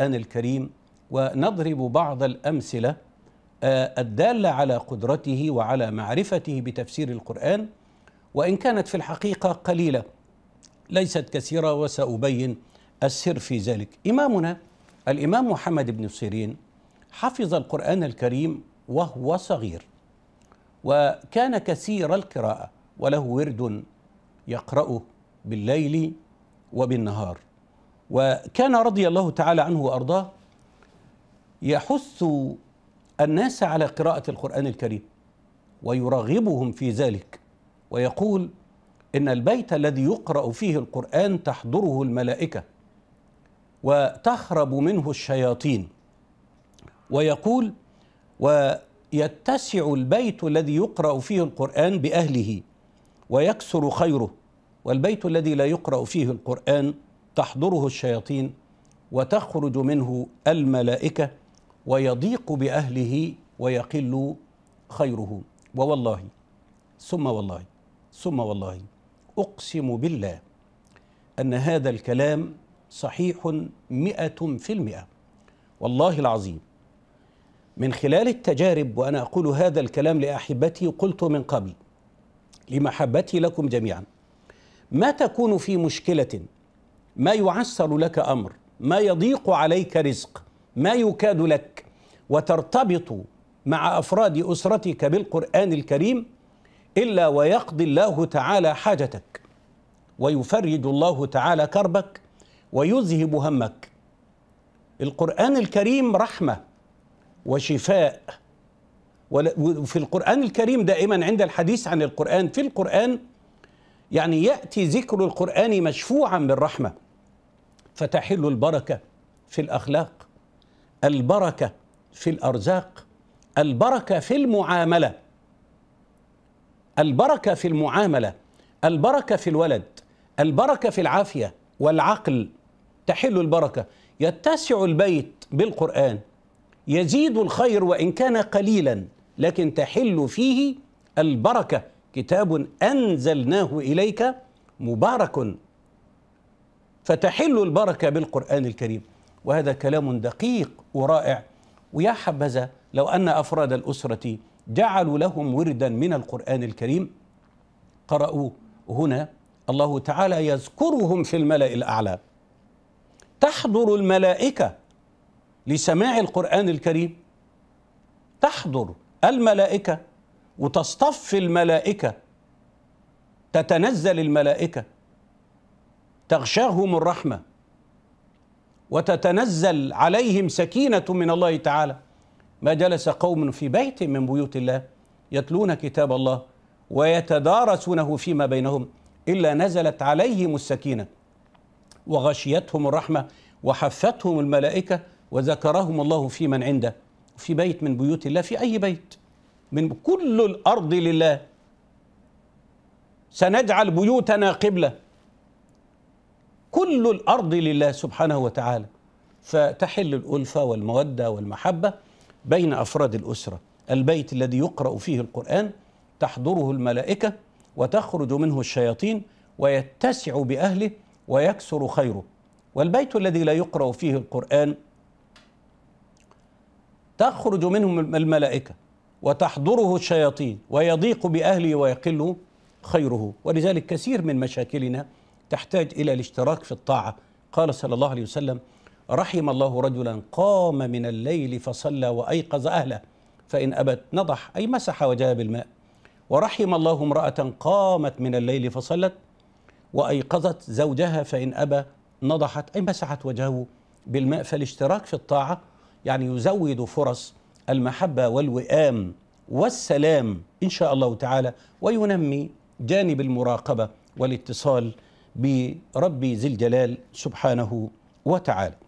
القرآن الكريم ونضرب بعض الأمثلة آه، الدالة على قدرته وعلى معرفته بتفسير القرآن وإن كانت في الحقيقة قليلة ليست كثيرة وسأبين السر في ذلك إمامنا الإمام محمد بن سيرين حفظ القرآن الكريم وهو صغير وكان كثير القراءة وله ورد يقرأه بالليل وبالنهار وكان رضي الله تعالى عنه وارضاه يحث الناس على قراءه القران الكريم ويرغبهم في ذلك ويقول ان البيت الذي يقرا فيه القران تحضره الملائكه وتهرب منه الشياطين ويقول ويتسع البيت الذي يقرا فيه القران باهله ويكثر خيره والبيت الذي لا يقرا فيه القران تحضره الشياطين وتخرج منه الملائكه ويضيق باهله ويقل خيره ووالله ثم والله ثم والله اقسم بالله ان هذا الكلام صحيح مئه في المئه والله العظيم من خلال التجارب وانا اقول هذا الكلام لاحبتي قلت من قبل لمحبتي لكم جميعا ما تكون في مشكله ما يعسر لك امر ما يضيق عليك رزق ما يكاد لك وترتبط مع افراد اسرتك بالقران الكريم الا ويقضي الله تعالى حاجتك ويفرج الله تعالى كربك ويذهب همك القران الكريم رحمه وشفاء وفي القرآن الكريم دائما عند الحديث عن القرآن في القرآن يعني يأتي ذكر القرآن مشفوعا بالرحمة فتحل البركة في الأخلاق البركة في الأرزاق البركة في المعاملة البركة في المعاملة البركة في الولد البركة في العافية والعقل تحل البركة يتسع البيت بالقرآن يزيد الخير وإن كان قليلا لكن تحل فيه البركة كتاب أنزلناه إليك مبارك فتحل البركة بالقرآن الكريم وهذا كلام دقيق ورائع ويا حبذا لو أن أفراد الأسرة جعلوا لهم وردا من القرآن الكريم قرأوه هنا الله تعالى يذكرهم في الملأ الأعلى تحضر الملائكة لسماع القرآن الكريم تحضر الملائكة وتصطف الملائكة تتنزل الملائكة تغشاهم الرحمة وتتنزل عليهم سكينة من الله تعالى ما جلس قوم في بيت من بيوت الله يتلون كتاب الله ويتدارسونه فيما بينهم إلا نزلت عليهم السكينة وغشيتهم الرحمة وحفتهم الملائكة وذكرهم الله في من عنده في بيت من بيوت الله في أي بيت من كل الأرض لله سنجعل بيوتنا قبلة كل الأرض لله سبحانه وتعالى فتحل الألفة والمودة والمحبة بين أفراد الأسرة البيت الذي يقرأ فيه القرآن تحضره الملائكة وتخرج منه الشياطين ويتسع بأهله ويكسر خيره والبيت الذي لا يقرأ فيه القرآن تخرج منهم الملائكة وتحضره الشياطين ويضيق باهله ويقل خيره ولذلك كثير من مشاكلنا تحتاج الى الاشتراك في الطاعه قال صلى الله عليه وسلم رحم الله رجلا قام من الليل فصلى وايقظ اهله فان ابت نضح اي مسح وجهها بالماء ورحم الله امراه قامت من الليل فصلت وايقظت زوجها فان ابى نضحت اي مسحت وجهه بالماء فالاشتراك في الطاعه يعني يزود فرص المحبة والوئام والسلام إن شاء الله تعالى وينمي جانب المراقبة والاتصال برب ذي الجلال سبحانه وتعالى